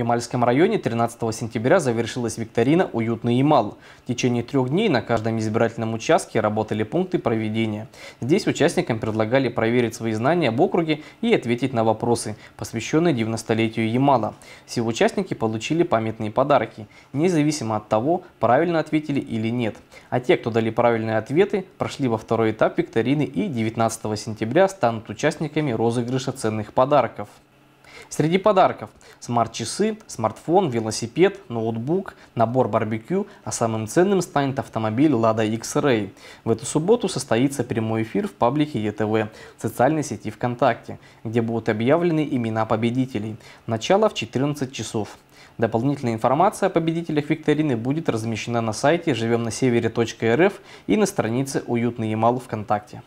Ямальском районе 13 сентября завершилась викторина «Уютный Ямал». В течение трех дней на каждом избирательном участке работали пункты проведения. Здесь участникам предлагали проверить свои знания об округе и ответить на вопросы, посвященные 90-летию Ямала. Все участники получили памятные подарки, независимо от того, правильно ответили или нет. А те, кто дали правильные ответы, прошли во второй этап викторины и 19 сентября станут участниками розыгрыша ценных подарков. Среди подарков смарт-часы, смартфон, велосипед, ноутбук, набор барбекю, а самым ценным станет автомобиль Lada X-Ray. В эту субботу состоится прямой эфир в паблике ЕТВ, в социальной сети ВКонтакте, где будут объявлены имена победителей. Начало в 14 часов. Дополнительная информация о победителях викторины будет размещена на сайте живем на севере.рф и на странице «Уютный Ямал» ВКонтакте.